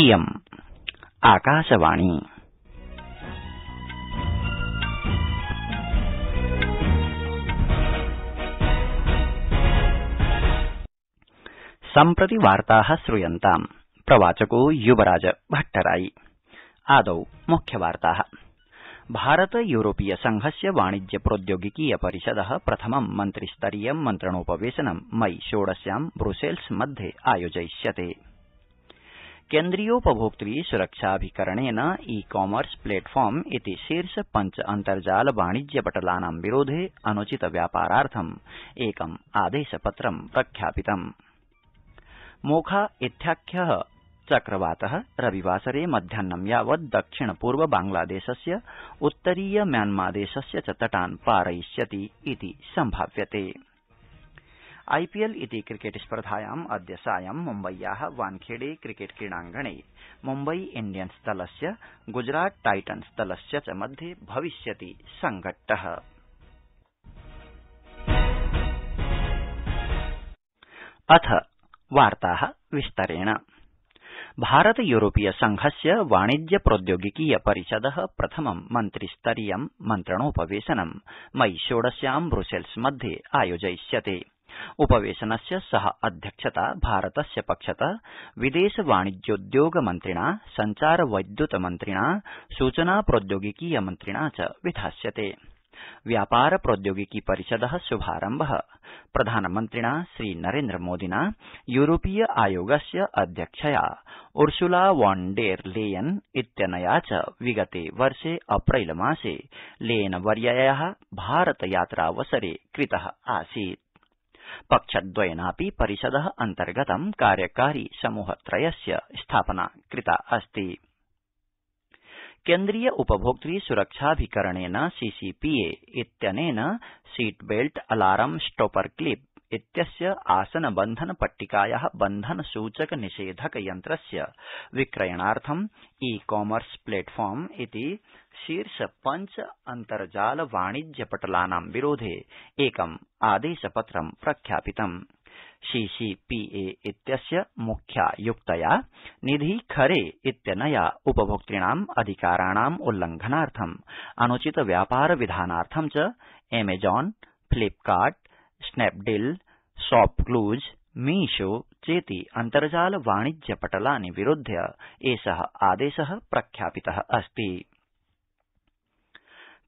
इयम् आकाशवाणी सम्प्रति वार्ताः श्रूयन्ताम् प्रवाचको युवराज भट्टराई आदौ मुख्यवार्ताः भारत यूरोपीय संघस्य वाणिज्य प्रौद्योगिकीय परिषद प्रथमं मन्त्रिस्तरीयं मन्त्रणोपवेशनं मई षोडस्यां ब्रसेल्स मध्ये आयोजयिष्यते केंद्रीय उपभोक्ता सुरक्षा अभिकरणेना ई-कॉमर्स प्लैटफॉर्म इति शीर्ष पञ्च ಅಂತರ್ಜಾಲ ವಾಣಿಜ್ಯ ಪಟಲಾನಾಂ ವಿರೋಧೇ ಅನೋಚಿತ ವ್ಯಾಪಾರार्थಂ ಏಕಂ ಆದೇಶಪತ್ರಂ ಪ್ರಖ್ಯಾಪಿತಂ ಮೋಖಾ etyakhyah ಚಕ್ರವಾತಃ রবিವಾಸರೇ ಮಧ್ಯನ್ನಂ ಯಾವತ್ ದಕ್ಷಿಣ ಪೂರ್ವ ಬಾಂಗ್ಲಾದೇಶಸ್ಯ ಉತ್ತರೀಯ ಮ್ಯಾನ್ಮಾದೇಶಸ್ಯ ಚ ತಟಾನ್ ಪಾರೈಶ್ಯತಿ इति ಸಂಭವ್ಯತೇ आईपीएल इति क्रिकेट् स्पर्धायाम् अद्य सायं मुम्बय्या वानखेडे क्रिकेट् क्रीडाङ्गणे मुम्बई इण्डियन्स दलस्य गुजरात टाइटन्स दलस्य च मध्ये भविष्यति संघट्ट अर्थव्यवस्था भारत यूरोपीय संघस्य वाणिज्य प्रौद्योगिकीय परिषद प्रथमं मन्त्रिस्तरीयं मन्त्रणोपवेशनं मई षोडश्यां ब्रसेल्स मध्ये आयोजयिष्यते उपवेशनस्य सहाध्यक्षता भारतस्य पक्षत विदेश वाणिज्योद्योग मन्त्रिणा संचार वैद्युत मन्त्रिणा सूचना प्रौद्योगिकीय मन्त्रिणा च विधास्यते व्यापार प्रौद्योगिकी परिषद श्भारम्भ प्रधानमन्त्रिणा श्रीनरेन्द्रमोदिना यूरोपीय आयोगस्य अध्यक्षया उर्सुला वॉन् डेर लेयन इत्यनया च विगते वर्षे अप्रैलमासे लेयनवर्यया भारत यात्रावसरे कृत आसीत् पक्षद्वयेनापि परिषद अन्तर्गतं कार्यकारी समूहत्रयस्य स्थापना कृतास्ति केन्द्रीय उपभोक्तृ सुरक्षाभिकरणेन सीसीपीए इत्यनेन seat belt alarm stopper clip इत्यस्य आसन बन्धन पट्टिकाया बन्धन सूचक निषेधक यन्त्रस्य विक्रयणार्थं ई कॉमर्स प्लेटफॉर्म इति शीर्ष पञ्च अन्तर्जाल वाणिज्य पटलानां विरोधे एकम् आदेशपत्रं प्रख्यापितम् सीसीपीए इत्यस्य मुख्या युक्तया निधि खरे इत्यनया उपभोक्तृणाम् अधिकाराणाम् उल्लंघनार्थं अनुचित व्यापार विधानार्थं च एमेजॉन फ्लिपकार्ट स्नैपडील शॉपक्लूज मीशो चेति अन्तर्जाल वाणिज्य पटलानि विरुध्य एष आदेश प्रख्यापित अस्ति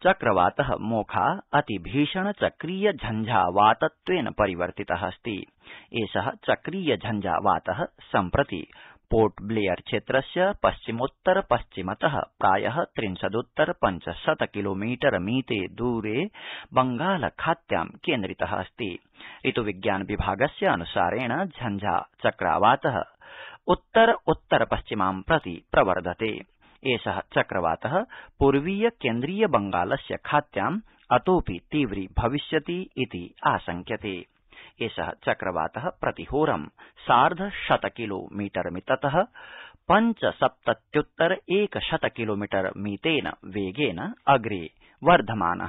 चक्रवात मोखा अतिभीषण चक्रीय झंझावात परिवर्तित अस्ति चक्रीय झंझावात सम्प्रति पोर्ट ब्लेयर क्षेत्रस्य पश्चिमोत्तर पश्चिमत प्राय त्रिंशदुत्तर पञ्चशत किलोमीटर मीते दूरे बंगालखात्यां केन्द्रित अस्ति ऋतुविज्ञान विभागस्य अनुसारेण झंझा चक्रवात उत्तर उत्तर पश्चिमां प्रति प्रवर्धते एष चक्रवात पूर्वीय केन्द्रीय बंगालस्य खात्यां अतोऽपि तीव्रीभविष्यति इति आशंक्यते एष चक्रवात प्रतिहोरं सार्ध शत किलोमीटर मितत पञ्चसप्तत्युत्तर एकशत किलोमीटर मितेन वेगेन अप्रे वर्धमान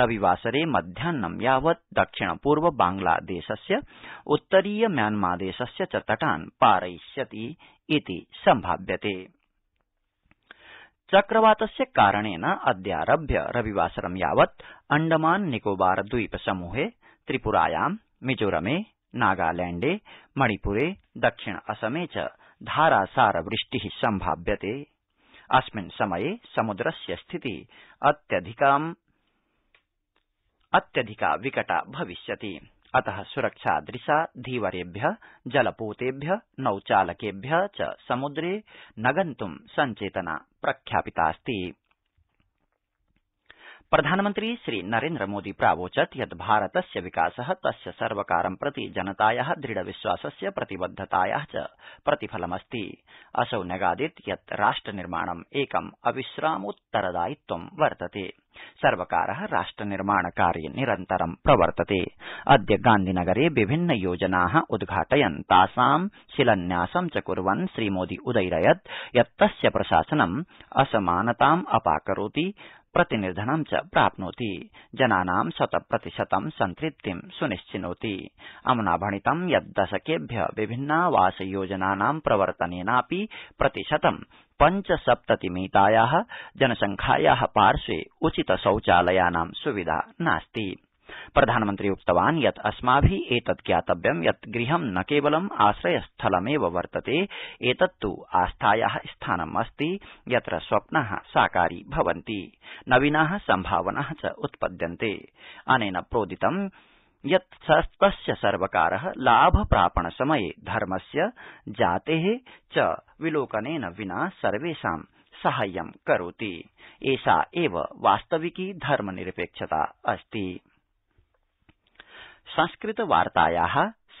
रविवासरे मध्याहनं यावत् दक्षिण पूर्व बांग्लादेशस्य उत्तरीय म्यान्मादेशस्य च तटान् पारयिष्यति इति सम्भाव्यते चक्रवातस्य कारणेन अद्यारभ्य रविवासरं यावत् अण्डमान निकोबार द्वीप समूहे त्रिप्रायां मिजोरमे नागालैण्डे मणिपुरे दक्षिण असमे च धारासार वृष्टि सम्भाव्यते अस्मिन् समये समुद्रस्य स्थिति अत्यधिका विकटा भविष्यति अत सुरक्षादृशा धीवरेभ्य जलपोतेभ्य नौचालकेभ्य च समुद्रे न गन्तुं सञ्चेतना प्रख्यापितास्ति प्रधानमन्त्री श्रीनरेन्द्रमोदी प्रावोचत् यत् भारतस्य विकास तस्य सर्वकारं प्रति जनताया दृढ विश्वासस्य प्रतिबद्धताया च प्रतिफलमस्ति असौ न्यगादीत् यत् राष्ट्र निर्माणम् एकम् अविश्रामोत्तरदायित्वं वर्तते सर्वकार राष्ट्र निर्माण कार्ये निरन्तरं प्रवर्तते अद्य गांधीनगरे विभिन्न योजना उद्घाटयन् तासां शिलान्यासं च कुर्वन् श्रीमोदी उदैरयत् यत् तस्य प्रशासनं असमानताम् अपाकरोति प्रतिनिधनं च प्राप्नोति जनानां शत प्रतिशतं सन्तृप्तिं सुनिश्चिनोति अमुना भणितं यत् दशकेभ्य विभिन्नावास योजनानां प्रवर्तनेनापि प्रतिशतं पञ्चसप्ततिमिताया जनसंख्याया पार्श्वे उचित शौचालयानां सुविधा नास्ति प्रधानमन्त्री उक्तवान् यत् अस्माभि एतत् ज्ञातव्यं यत् गृहं न केवलं आश्रयस्थलमेव वर्तते एतत्तु आस्थाया स्थानम् अस्ति यत्र स्वप्ना साकारि भवन्ति नवीना सम्भावना च उत्पद्यन्ते अनेन प्रोदितं यत् तस्य सर्वकार लाभ प्रापण समये धर्मस्य जाते च विलोकनेन विना सर्वेषां साहाय्यं करोति एषा एव वास्तविकी धर्मनिरपेक्षता अस्ति संस्कृत वार्ताया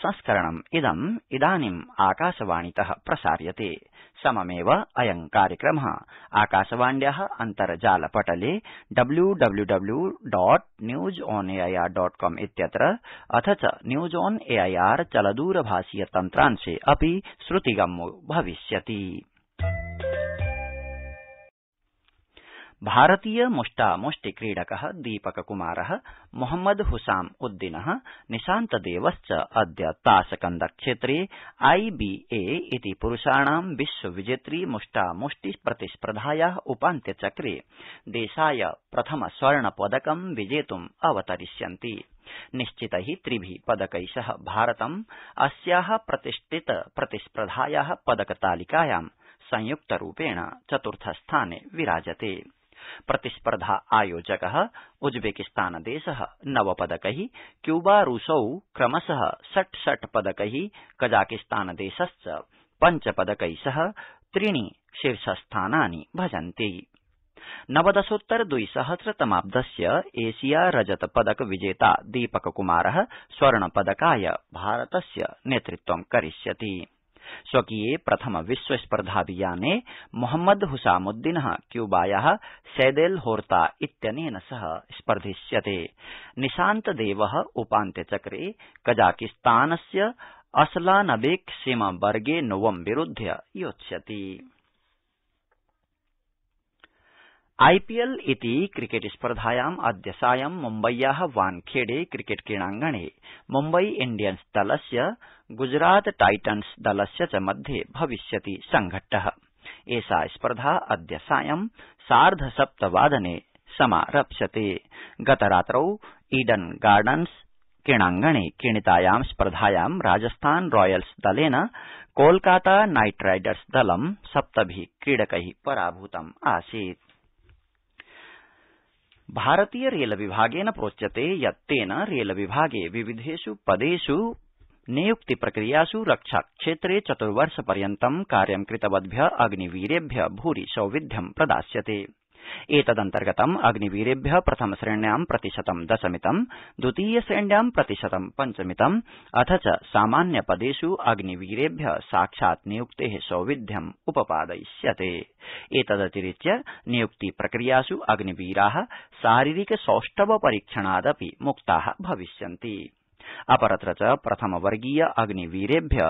संस्करणमिदम् इदानीम् आकाशवाणीत प्रसार्यते सममेव अयं कार्यक्रम आकाशवाण्या अन्तर्जाल पटले W W W dot news on AIR dot com इत्यत्र अथ च न्यूज ऑन एआईआर चलदूरभाषीय तन्त्रांशे अपि श्रृतिगमो भविष्यति भारतीय मुष्टामुष्टि क्रीडक दीपक कुमार मोहम्मद हुसाम उद्दीन निशान्तदेवश्च अद्य ताशकन्द क्षेत्रे आईबीए इति पुरूषाणां विश्वविजेत्री मुष्टामुष्टि प्रतिस्पर्धाया चक्रे देशाय प्रथम स्वर्ण पदकं विजेतुम् अवतरिष्यन्ति निश्चितै त्रिभि पदकैष भारतम् अस्या प्रतिष्ठित प्रतिस्पर्धाया पदकतालिकायां संयुक्तरूपेण चतुर्थस्थाने विराजते प्रतिस्पर्धा आयोजक उज्बेकिस्तानदेश नवपदकै क्यूबा रूसौ क्रमश षट् षट् पदकै कजाकिस्तानदेशश्च पञ्चपदकै सह त्रीणि शीर्षस्थानानि भजन्ति नवदशोत्तर द्विसहस्र तमाब्दस्य एशिया रजत पदक विजेता दीपक कुमार स्वर्णपदकाय भारतस्य नेतृत्वं करिष्यति स्वकीये प्रथम विश्व स्पर्धाभियाने मोहम्मद हुसामुद्दीन क्यूबाया सैदेल होर्ता इत्यनेन सह स्पर्धिष्यते निशान्तदेव उपान्त्यचक्रे कजाकिस्तानस्य असलानबेक सेमबर्गेनोवं विरुध्य योत्स्यति आईपीएल इति क्रिकेट स्पर्धायाम् अद्य सायं मुम्बय्या वानखेडे क्रिकेट क्रीडांगणे मुम्बई इण्डियंस दलस्य गुजरात टाइटन्स दलस्य च मध्ये भविष्यति संघट्ट एषा स्पर्धा अद्य सायं सार्ध सप्तवादने समारप्स्यते गतरात्रौ ईडन गार्डन्स क्रीडांगणे क्रीडितायां स्पर्धायां राजस्थान रॉयल्स दलेन कोलकाता नाइट राइडर्स दलं सप्तभि क्रीडकै पराभूतम् आसीत् भारतीय रेल विभागेन प्रोच्यते यत् तेन रेल विभागे विविधेष् पदेष् नियुक्ति प्रक्रियासु रक्षा क्षेत्रे चतुर्वर्ष पर्यन्तं कार्यं कृतवद्भ्य अग्निवीरेभ्य भूरि सौविध्यं प्रदास्यते एतदन्तर्गतम् अग्निवीरेभ्य प्रथम श्रेण्यां प्रतिशतं दशमितं द्वितीय श्रेण्यां प्रतिशतं पञ्चमितम् अथ च सामान्य पदेष् अग्निवीरेभ्य साक्षात् नियुक्ते सौविध्यम् उपपादयिष्यते एतदतिरिच्य नियुक्ति प्रक्रियास् अग्निवीरा शारीरिक सौष्ठव परीक्षणादपि मुक्ता भविष्यन्ति अपरत्र च वर्गीय अग्निवीरेभ्य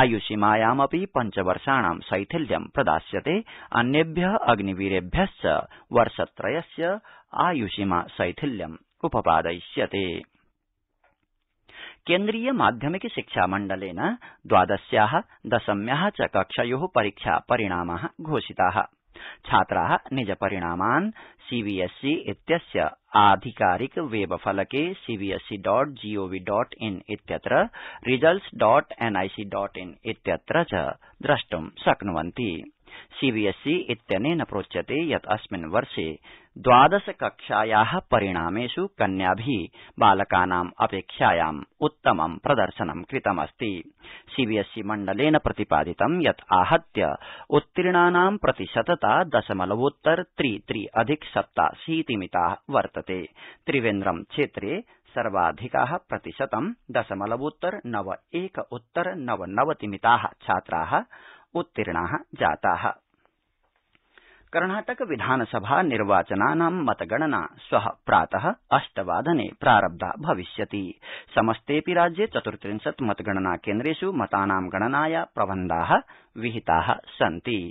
आयुसीमायामपि पञ्चवर्षाणां शैथिल्यं प्रदास्यते अन्येभ्य अग्निवीरेभ्यश्च वर्षत्रयस्य आयुषीमा शैथिल्यम् उपपादयिष्यते केन्द्रीय माध्यमिक शिक्षा मण्डलेन द्वादश्या दशम्या च कक्षयो परीक्षा परिणामा घोषिता छात्रा निजपरिणामान् सीबीएसई इत्यस्य आधिकारिक वेबफलके CBSE dot G O V dot in इत्यत्र results dot NIC dot in इत्यत्र च द्रष्टुं शक्नुवन्ति सीबीएसई e इत्यनेन प्रोच्यते यत् अस्मिन् वर्षे द्वादश कक्षाया परिणामेष् कन्याभि बालकानाम् अपेक्षायाम् उत्तमं प्रदर्शनं कृतमस्ति सीबीएसई e मण्डलेन प्रतिपादितं यत् आहत्य उत्तीर्णानां प्रतिशतता दशमलवोत्तर त्रि त्रि अधिक सप्ताशीतिमिता वर्तते त्रिवेन्द्रं क्षेत्रे सर्वाधिका प्रतिशतं दशमलवोत्तर नव एक उत्तर नवनवतिमिता छात्रा उत्तीर्णा जाता कर्णाटक विधानसभा निर्वाचनानां मतगणना श्व प्रात अष्टवादने प्रारब्धा भविष्यति समस्तेऽपि राज्ये चतुस्त्रिंशत् मतगणना केन्द्रेष् मतानां गणनाय प्रबन्धा विहिता सन्ति